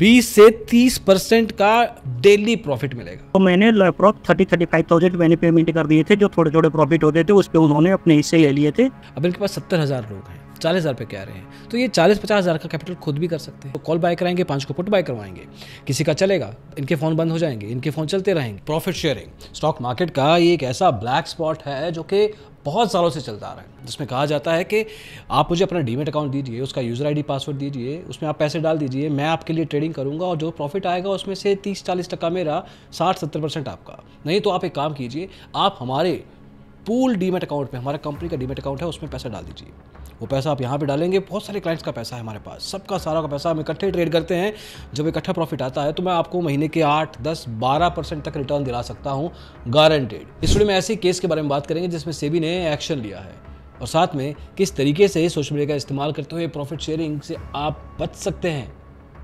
बीस से तीस परसेंट का डेली प्रॉफिट मिलेगा तो मैंने approx thirty thirty five thousand मैंने पेमेंट कर दिए थे जो थोड़े थोड़े प्रॉफिट होते थे उस पर उन्होंने अपने हिस्से ले लिए थे अब इनके पास सत्तर हज़ार लोग हैं चालीस हज़ार रुपये कह रहे हैं तो ये चालीस पचास हज़ार का कैपिटल खुद भी कर सकते हैं तो कॉल बाय कराएंगे पांच को पुट बाय करवाएंगे किसी का चलेगा इनके फ़ोन बंद हो जाएंगे इनके फ़ोन चलते रहेंगे प्रॉफिट शेयरिंग स्टॉक मार्केट का ये एक ऐसा ब्लैक स्पॉट है जो कि बहुत सालों से चलता आ रहा है जिसमें कहा जाता है कि आप मुझे अपना डीमेट अकाउंट दीजिए उसका यूज़र आईडी पासवर्ड दीजिए उसमें आप पैसे डाल दीजिए मैं आपके लिए ट्रेडिंग करूँगा और जो प्रॉफिट आएगा उसमें से तीस चालीस टका मेरा साठ सत्तर परसेंट आपका नहीं तो आप एक काम कीजिए आप हमारे पूल डीमेट अकाउंट में हमारा कंपनी का डीमेट अकाउंट है उसमें पैसा डाल दीजिए वो पैसा आप यहाँ पर डालेंगे बहुत सारे क्लाइंट्स का पैसा है हमारे पास सबका सारा का पैसा हम इकट्ठे ट्रेड करते हैं जब इकट्ठा प्रॉफिट आता है तो मैं आपको महीने के आठ दस बारह परसेंट तक रिटर्न दिला सकता हूँ गारंटेड इस वीडियो में ऐसे केस के बारे में बात करेंगे जिसमें सेबी ने एक्शन लिया है और साथ में किस तरीके से सोशल मीडिया का इस्तेमाल करते हुए प्रॉफिट शेयरिंग से आप बच सकते हैं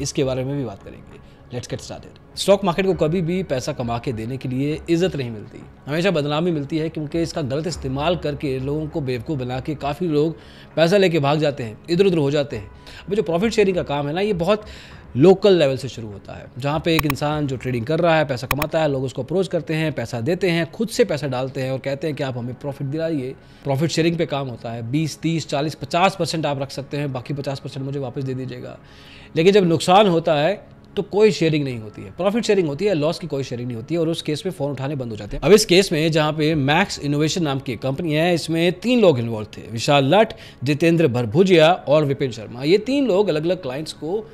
इसके बारे में भी बात करेंगे let's get started stock market को कभी भी पैसा कमा के देने के लिए इज्जत नहीं मिलती हमेशा बदनामी मिलती है क्योंकि इसका गलत इस्तेमाल करके लोगों को बेवकूफ़ बना के काफ़ी लोग पैसा लेके भाग जाते हैं इधर उधर हो जाते हैं अब जो प्रॉफिट शेयरिंग का काम है ना ये बहुत लोकल लेवल से शुरू होता है जहाँ पे एक इंसान जो ट्रेडिंग कर रहा है पैसा कमाता है लोग उसको अप्रोच करते हैं पैसा देते हैं खुद से पैसा डालते हैं और कहते हैं कि आप हमें प्रॉफिट दिलाइए प्रॉफिट शेयरिंग पे काम होता है 20, 30, 40, 50 परसेंट आप रख सकते हैं बाकी 50 परसेंट मुझे वापस दे दीजिएगा लेकिन जब नुकसान होता है तो कोई शेयरिंग नहीं होती है प्रॉफिट शेयरिंग होती है लॉस की कोई शेयरिंग नहीं होती है और उस केस में फोन उठाने बंद हो जाते हैं अब इस केस में जहां पे मैक्स इनोवेशन नाम की कंपनी है इसमें तीन लोग इन्वॉल्व थे विशाल लट जितेंद्र भरभुजिया और विपिन शर्मा ये तीन लोग अलग अलग क्लाइंट्स को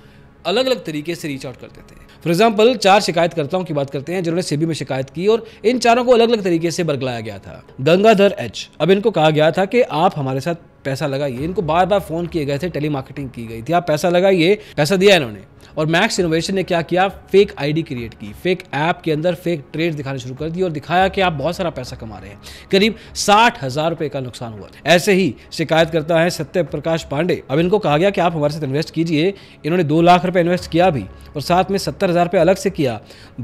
अलग अलग तरीके से रीच आउट करते थे फॉर एग्जाम्पल चार शिकायतकर्ताओं की बात करते हैं जिन्होंने सीबी में शिकायत की और इन चारों को अलग अलग तरीके से बरगलाया गया था गंगाधर एच अब इनको कहा गया था कि आप हमारे साथ पैसा लगाइए इनको बार बार फ़ोन किए गए थे टेली मार्केटिंग की गई थी आप पैसा लगाइए पैसा दिया इन्होंने और मैक्स इनोवेशन ने क्या किया फेक आईडी क्रिएट की फेक ऐप के अंदर फेक ट्रेड दिखाने शुरू कर दी और दिखाया कि आप बहुत सारा पैसा कमा रहे हैं करीब साठ हज़ार रुपए का नुकसान हुआ ऐसे ही शिकायत करता है सत्य प्रकाश पांडे अब इनको कहा गया कि आप हमारे साथ इन्वेस्ट कीजिए इन्होंने दो लाख रुपये इन्वेस्ट किया भी और साथ में सत्तर हज़ार रुपये अलग से किया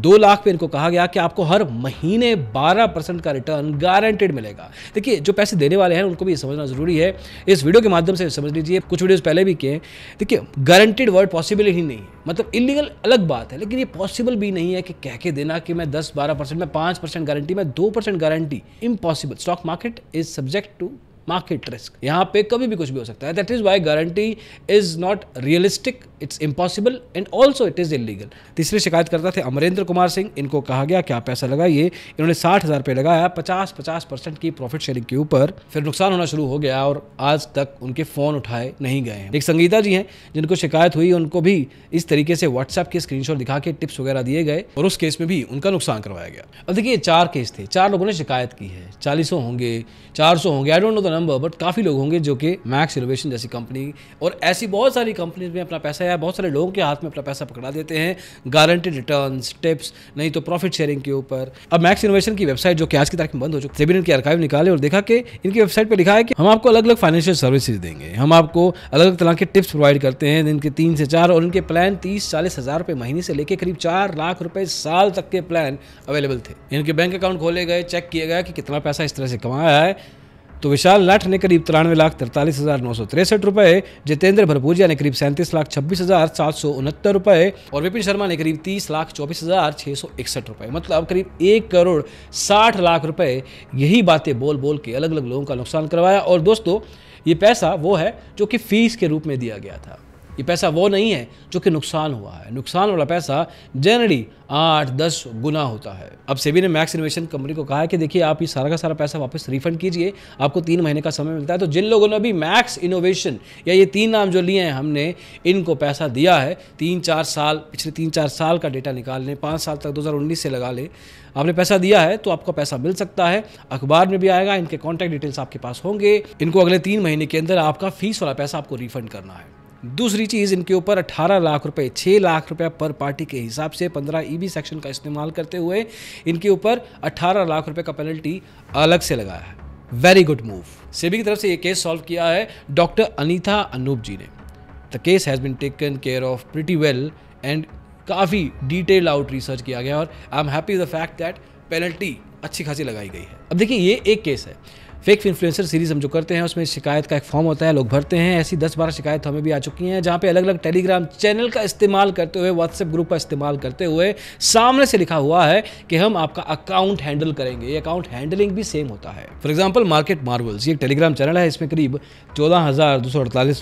दो लाख पे इनको कहा गया कि आपको हर महीने बारह परसेंट का रिटर्न गारंटेड मिलेगा देखिए जो पैसे देने वाले हैं उनको भी समझना ज़रूरी है इस वीडियो के माध्यम से समझ लीजिए कुछ वीडियोस पहले भी किए देखिए गारंटेड वर्ड पॉसिबल ही नहीं है मतलब इलीगल अलग बात है लेकिन ये पॉसिबल भी नहीं है कि कह के देना कि मैं दस बारह परसेंट में पांच परसेंट गारंटी में दो percent guarantee impossible stock market is subject to market risk यहाँ पे कभी भी कुछ भी हो सकता है that is why guarantee is not realistic it's impossible and also it is illegal तीसरी शिकायत करता थे अमरेंद्र कुमार सिंह इनको कहा गया क्या पैसा लगाइए इन्होंने साठ हज़ार रुपये लगाया पचास पचास परसेंट की प्रॉफिट शेयरिंग के ऊपर फिर नुकसान होना शुरू हो गया और आज तक उनके फ़ोन उठाए नहीं गए हैं एक संगीता जी हैं जिनको शिकायत हुई उनको भी इस तरीके से व्हाट्सएप के स्क्रीनशॉट दिखा के टिप्स वगैरह दिए गए और उस केस में भी उनका नुकसान करवाया गया अब देखिए चार केस थे चार लोगों ने शिकायत की है चालीसों होंगे चार होंगे I don't know the number but काफ़ी लोग होंगे जो कि मैक्स इनोवेशन जैसी कंपनी और ऐसी बहुत सारी कंपनीज में अपना पैसा या बहुत सारे लोगों के हाथ में अपना पैसा पकड़ा देते हैं गारंटेड रिटर्न टिप्स नहीं तो प्रॉफिट शेयरिंग के ऊपर अब मैक्स इनोवेशन की वेबसाइट जो कि आज की तारीख में बंद हो चुकी है इनकी आर्काइव निकाले और देखा कि इनकी वेबसाइट पर लिखा है कि हम आपको अलग अलग फाइनेंशियल सर्विसेज देंगे हम आपको अलग अलग तरह के टिप्स प्रोवाइड करते हैं दिन तीन से चार और इनके प्लान तीस चालीस हज़ार रुपये महीने से लेकर करीब चार लाख रुपये साल तक के प्लान अवेलेबल थे इनके बैंक अकाउंट खोले गए चेक किया गया कि कितना पैसा इस तरह से कमाया है तो विशाल लाठ ने करीब तिरानवे लाख तिरतालीस हजार नौ सौ तिरसठ रुपए जितेंद्र भरपूरिया ने करीब सैंतीस लाख छब्बीस हजार सात सौ उनहत्तर रुपए और विपिन शर्मा ने करीब तीस लाख चौबीस हजार छः सौ इकसठ रुपए मतलब करीब एक करोड़ साठ लाख रुपए यही बातें बोल बोल के अलग अलग लोगों का नुकसान करवाया और दोस्तों ये पैसा वो है जो कि फीस के रूप में दिया गया था ये पैसा वो नहीं है जो कि नुकसान हुआ है नुकसान वाला पैसा जनरली आठ दस गुना होता है अब सेबी ने मैक्स इनोवेशन कंपनी को कहा है कि देखिए आप ये सारा का सारा पैसा वापस रिफंड कीजिए आपको तीन महीने का समय मिलता है तो जिन लोगों ने अभी मैक्स इनोवेशन या ये तीन नाम जो लिए हैं हमने इनको पैसा दिया है तीन चार साल पिछले तीन चार साल का डेटा निकाल लें पाँच साल तक दो से लगा लें आपने पैसा दिया है तो आपको पैसा मिल सकता है अखबार में भी आएगा इनके कॉन्टैक्ट डिटेल्स आपके पास होंगे इनको अगले तीन महीने के अंदर आपका फीस वाला पैसा आपको रिफंड करना है दूसरी चीज़ इनके ऊपर 18 लाख रुपए 6 लाख रुपए पर पार्टी के हिसाब से 15 ईबी सेक्शन का इस्तेमाल करते हुए इनके ऊपर 18 लाख रुपए का पेनल्टी अलग से लगाया है वेरी गुड मूव सेबी की तरफ से ये केस सॉल्व किया है डॉक्टर अनीता अनूप जी ने the case has been taken care of pretty well and काफ़ी डिटेल आउट रिसर्च किया गया और I am happy the fact that penalty अच्छी खासी लगाई गई है अब देखिए ये एक केस है फेक इन्फ्लुएंसर सीरीज़ हम जो करते हैं उसमें शिकायत का एक फॉर्म होता है लोग भरते हैं ऐसी दस बारह शिकायत हमें भी आ चुकी हैं जहाँ पे अलग अलग टेलीग्राम चैनल का इस्तेमाल करते हुए व्हाट्सएप ग्रुप का इस्तेमाल करते हुए सामने से लिखा हुआ है कि हम आपका अकाउंट हैंडल करेंगे ये अकाउंट हैंडलिंग भी सेम होता है फॉर एग्जाम्पल मार्केट मार्वल्स ये टेलीग्राम चैनल है इसमें करीब चौदह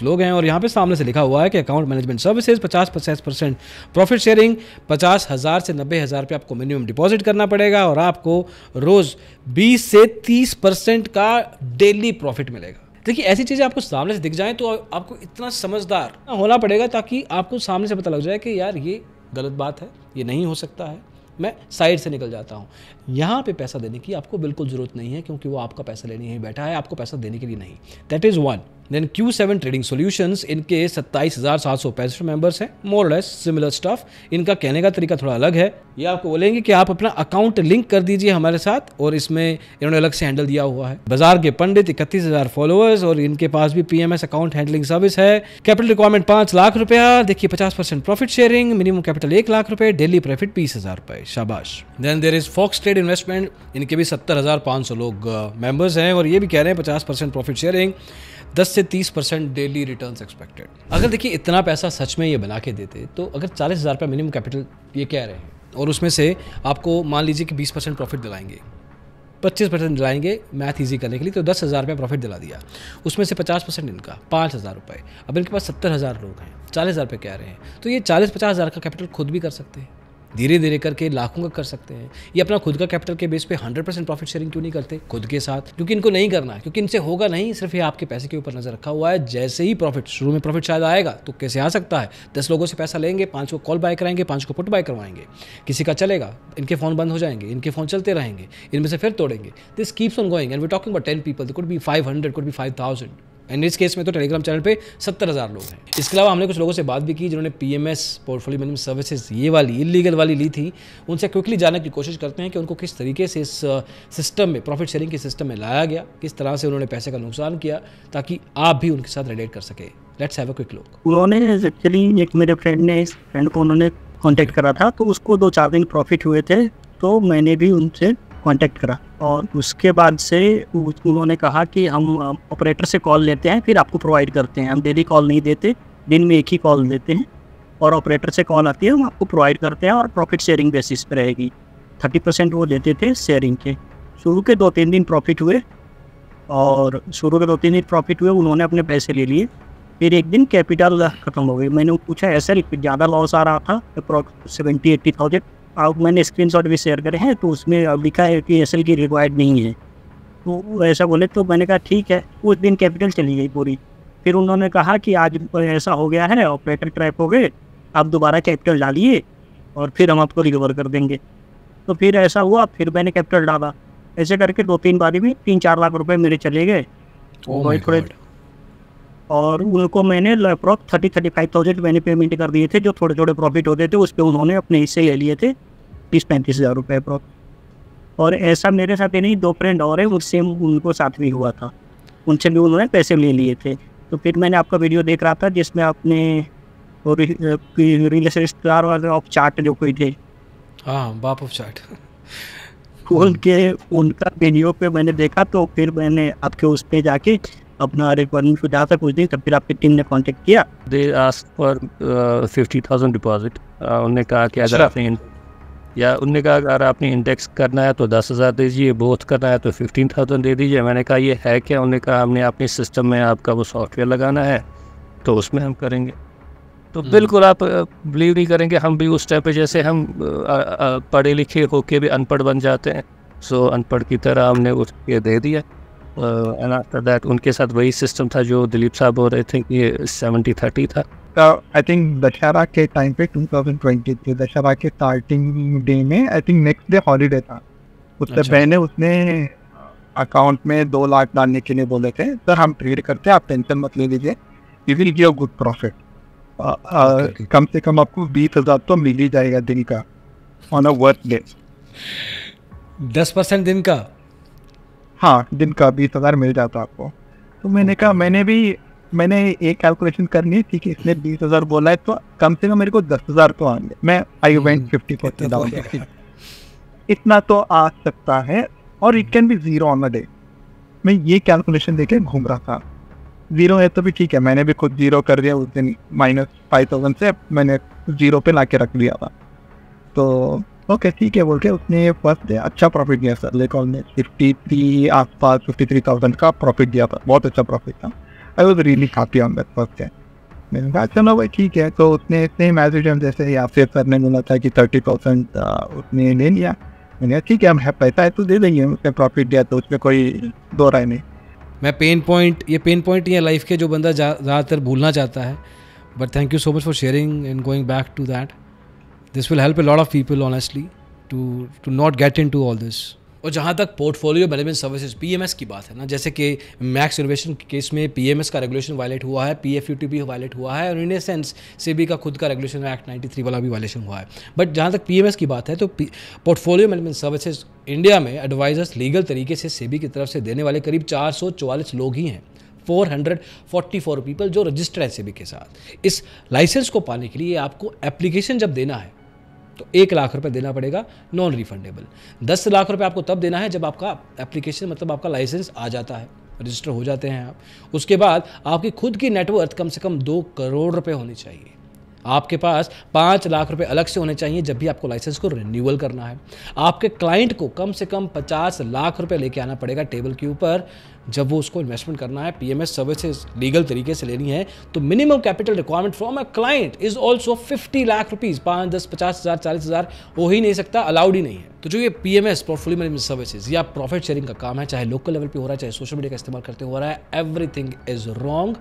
लोग हैं और यहाँ पे सामने से लिखा हुआ है कि अकाउंट मैनेजमेंट सर्विसेज पचास पचास परसेंट प्रॉफिट शेयरिंग पचास हज़ार से नब्बे हज़ार रुपये आपको मिनिमम डिपॉजिट करना पड़ेगा और आपको रोज़ 20 से 30 परसेंट का डेली प्रॉफिट मिलेगा देखिए ऐसी चीज़ें आपको सामने से दिख जाएं तो आपको इतना समझदार होना पड़ेगा ताकि आपको सामने से पता लग जाए कि यार ये गलत बात है ये नहीं हो सकता है मैं साइड से निकल जाता हूँ यहाँ पे पैसा देने की आपको बिल्कुल ज़रूरत नहीं है क्योंकि वो आपका पैसा लेने ही बैठा है आपको पैसा देने के लिए नहीं that is one then Q seven trading solution इनके सत्ताईस हज़ार सात सौ पैंसठ मेंबर्स हैं मोरलेस सिमिलर स्टफ इनका कहने का तरीका थोड़ा अलग है ये आपको बोलेंगे कि आप अपना अकाउंट लिंक कर दीजिए हमारे साथ और इसमें इन्होंने अलग से हैंडल दिया हुआ है बाजार के पंडित इकतीस हज़ार फॉलोअर्स और इनके पास भी पी अकाउंट हैंडलिंग सर्विस है कैपिटल रिक्वायरमेंट पांच लाख रुपया देखिए पचास percent profit sharing minimum capital एक लाख रुपए डेली प्रॉफिट बीस हज़ार रुपए शाबाश then there is fox trade investment इनके भी सत्तर हज़ार पांच सौ लोग मेंबर्स हैं और ये भी कह रहे हैं पचास परसेंट प्रॉफिट शेयरिंग 10 से 30 परसेंट डेली रिटर्न एक्सपेक्टेड अगर देखिए इतना पैसा सच में ये बना के देते तो अगर चालीस हज़ार रुपये मिनिमम कैपिटल ये कह रहे हैं और उसमें से आपको मान लीजिए कि बीस परसेंट प्रॉफिट दिलाएंगे पच्चीस परसेंट दिलाएंगे मैथ ईजी करने के लिए तो दस हज़ार रुपये प्रॉफिट दिला दिया उसमें से पचास परसेंट इनका पाँच हज़ार रुपये अब इनके पास सत्तर हज़ार लोग हैं चालीस हज़ार रुपये कह रहे हैं तो ये चालीस पचास हज़ार का कैपिटल खुद भी कर सकते हैं धीरे धीरे करके लाखों का कर सकते हैं ये अपना खुद का कैपिटल के बेस पे 100 परसेंट प्रॉफिट शेयरिंग क्यों नहीं करते खुद के साथ क्योंकि इनको नहीं करना है क्योंकि इनसे होगा नहीं सिर्फ ये आपके पैसे के ऊपर नजर रखा हुआ है जैसे ही प्रॉफिट शुरू में प्रॉफिट शायद आएगा तो कैसे आ सकता है दस लोगों से पैसा लेंगे पाँच को कॉल बाय कराएंगे पाँच को पुट बाय करवाएंगे किसी का चलेगा इनके फ़ोन बंद हो जाएंगे इनके फ़ोन चलते रहेंगे इनमें से फिर तोड़ेंगे this keeps on going and we talking about ten people could be five hundred could be five thousand and इस केस में तो टेलीग्राम चैनल पे सत्तर हज़ार लोग हैं इसके अलावा हमने कुछ लोगों से बात भी की जिन्होंने P M S portfolio management services ये वाली इलीगल वाली ली थी उनसे क्विकली जानने की कोशिश करते हैं कि उनको किस तरीके से इस सिस्टम में प्रॉफिट शेयरिंग के सिस्टम में लाया गया किस तरह से उन्होंने पैसे का नुकसान किया ताकि आप भी उनके साथ रिलेट कर सके let's have a quick look उन्होंने एक्चुअली एक मेरे फ्रेंड ने इस फ्रेंड को उन्होंने कॉन्टेक्ट करा था तो उसको दो चार दिन प्रॉफिट हुए थे तो मैंने भी उनसे कांटेक्ट करा और उसके बाद से उन्होंने कहा कि हम ऑपरेटर से कॉल लेते हैं फिर आपको प्रोवाइड करते हैं हम डेली कॉल नहीं देते दिन में एक ही कॉल देते हैं और ऑपरेटर से कॉल आती है हम आपको प्रोवाइड करते हैं और प्रॉफिट शेयरिंग बेसिस पर रहेगी थर्टी परसेंट वो देते थे शेयरिंग के शुरू के दो तीन दिन प्रॉफिट हुए और शुरू के दो तीन दिन प्रॉफिट हुए उन्होंने अपने पैसे ले लिए फिर एक दिन कैपिटल ख़त्म हो गई मैंने पूछा ऐसा ज़्यादा लॉस आ रहा था सेवेंटी एट्टी थाउजेंड आप मैंने शॉट भी शेयर करे हैं तो उसमें लिखा है कि एस की रिक्वायर्ड नहीं है तो ऐसा बोले तो मैंने कहा ठीक है उस दिन कैपिटल चली गई पूरी फिर उन्होंने कहा कि आज ऐसा हो गया है ऑपरेटर ट्रैप हो गए आप दोबारा कैपिटल डालिए और फिर हम आपको रिकवर कर देंगे तो फिर ऐसा हुआ फिर मैंने कैपिटल डाला ऐसे करके दो तीन बारी में तीन चार लाख रुपए मेरे चले गए oh तो और उनको मैंने approx thirty thirty five thousand मैंने पेमेंट कर दिए थे जो थोड़े थोड़े प्रॉफिट होते थे उस पर उन्होंने अपने हिस्से ले लिए थे तीस पैंतीस हज़ार रुपये अप्रॉक्स और ऐसा मेरे साथ ही नहीं दो फ्रेंड और हैं वो सेम उनको साथ भी हुआ था उनसे भी उन्होंने पैसे ले लिए थे तो फिर मैंने आपका वीडियो देख रहा था जिसमें आपने रियल स्टार वाले ऑफ चार्ट जो कोई थे हाँ बाप ऑफ चार्ट उनके उनका वीडियो पे मैंने देखा तो फिर मैंने आपके उस पर जाके अपना रिक्वायरमेंट सुझा था कुछ दिन तब फिर आपकी टीम ने कॉन्टेक्ट किया they ask for fifty thousand deposit उन्होंने कहा कि अच्छा। अगर आपने या उनने कहा अगर आपने इंडेक्स करना है तो दस हज़ार दे दीजिए बोथ करना है तो फिफ्टीन थाउजेंड दे दीजिए मैंने कहा ये है क्या उन्होंने कहा हमने अपने सिस्टम में आपका वो सॉफ्टवेयर लगाना है तो उसमें हम करेंगे तो हम्म। बिल्कुल आप बिलीव नहीं करेंगे हम भी उस टाइम पे जैसे हम पढ़े लिखे होके भी अनपढ़ बन जाते हैं सो अनपढ़ की तरह हमने उठ के दे दिया एंड आफ्टर दैट उनके साथ वही सिस्टम था जो दिलीप साहब बोल रहे थे कि सेवेंटी थर्टी था आई थिंक दशहरा के टाइम पे 2020 दशहरा के स्टार्टिंग डे में I think next day holiday था उससे अच्छा। पहले उसने अकाउंट में दो लाख डालने के लिए बोले थे तो हम ट्रेड करते हैं आप टेंशन मत ले लीजिए you will give good profit कम से कम आपको बीस हज़ार तो मिल ही जाएगा दिन का ऑन अ वर्क डे दस परसेंट दिन का हाँ दिन का बीस हज़ार मिल जाता आपको तो मैंने कहा मैंने भी मैंने एक कैलकुलेशन करनी है ठीक है इसने बीस हजार बोला है तो कम से कम मेरे को दस हजार तो आएंगे मैं I went fifty percent down इतना तो आ सकता है और it can be zero on a day मैं ये कैलकुलेशन लेके घूम रहा था जीरो है तो भी ठीक है मैंने भी खुद जीरो कर दिया उस दिन माइनस फाइव थाउजेंड से मैंने जीरो पे ला के रख लिया था तो ओके ठीक है बोल के उसने फर्स्ट डे अच्छा प्रॉफिट दिया सर लेकिन फिफ्टी थ्री आस पास फिफ्टी थ्री थाउजेंड का प्रॉफिट दिया था बहुत अच्छा प्रॉफिट था I was really happy on that first time मैंने कहा चलो भाई ठीक है तो उतने इतने मैसेज हम जैसे यहाँ से सर ने बोला था कि थर्टी परसेंट उसने ले लिया मैंने कहा ठीक है हम है पैसा है तो दे देंगे उसने प्रॉफिट दिया तो उसमें कोई दो राय नहीं मैं पेन पॉइंट ये पेन पॉइंट ये लाइफ के जो बंदा ज़्यादातर भूलना चाहता है but thank you so much for sharing and going back to that this will help a lot of people honestly to to not get into all this और जहाँ तक पोर्टफोलियो मैनेजमेंट सर्विसेज पीएमएस की बात है ना जैसे कि Max innovation case में पीएमएस का रेगुलेशन वायलेट हुआ है पीएफयूटी भी वायलेट हुआ है और इन सेंस सेबी का खुद का रेगुलेशन एक्ट नाइन्टी वाला भी वायलेशन हुआ है बट जहाँ तक पीएमएस की बात है तो पोर्टफोलियो मैनेजमेंट सर्विसेज इंडिया में एडवाइजर्स लीगल तरीके से सेबी की तरफ से देने वाले करीब चार लोग ही हैं 444 पीपल जो रजिस्टर्ड है सेबी के साथ इस लाइसेंस को पाने के लिए आपको एप्लीकेशन जब देना है तो एक लाख रुपये देना पड़ेगा नॉन रिफंडेबल दस लाख रुपये आपको तब देना है जब आपका एप्लीकेशन मतलब आपका लाइसेंस आ जाता है रजिस्टर हो जाते हैं आप उसके बाद आपकी खुद की नेटवर्थ कम से कम दो करोड़ रुपये होनी चाहिए आपके पास पाँच लाख रुपये अलग से होने चाहिए जब भी आपको लाइसेंस को रिन्यूअल करना है आपके क्लाइंट को कम से कम पचास लाख रुपये लेके आना पड़ेगा टेबल के ऊपर जब वो उसको इन्वेस्टमेंट करना है पीएमएस सर्विसेज लीगल तरीके से लेनी है तो minimum capital requirement from a client is also fifty lakh rupees पाँच दस पचास हज़ार चालीस हज़ार हो ही नहीं सकता अलाउड ही नहीं है तो जो ये P M S portfolio management services या प्रॉफिट शेयरिंग का काम है चाहे लोकल लेवल पे हो रहा है चाहे सोशल मीडिया का इस्तेमाल करते हो रहा है एवरीथिंग इज रॉन्ग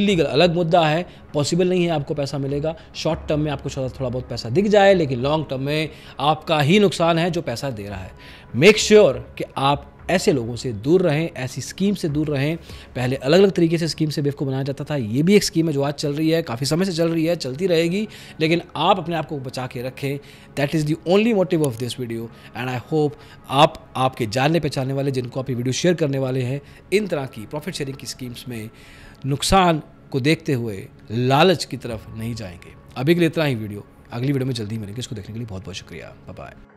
इलीगल अलग मुद्दा है पॉसिबल नहीं है आपको पैसा मिलेगा शॉर्ट टर्म में आपको थोड़ा बहुत पैसा दिख जाए लेकिन लॉन्ग टर्म में आपका ही नुकसान है जो पैसा दे रहा है मेक श्योर sure कि आप ऐसे लोगों से दूर रहें ऐसी स्कीम से दूर रहें पहले अलग अलग तरीके से स्कीम से बेफ को बनाया जाता था ये भी एक स्कीम है जो आज चल रही है काफ़ी समय से चल रही है चलती रहेगी लेकिन आप अपने आप को बचा के रखें that is the only motive of this video and I hope आप आपके जानने पहचानने वाले जिनको आप ये वीडियो शेयर करने वाले हैं इन तरह की प्रॉफिट शेयरिंग की स्कीम्स में नुकसान को देखते हुए लालच की तरफ नहीं जाएंगे अभी के लिए इतना ही वीडियो अगली वीडियो में जल्दी मिलेंगे इसको देखने के लिए बहुत बहुत शुक्रिया बाय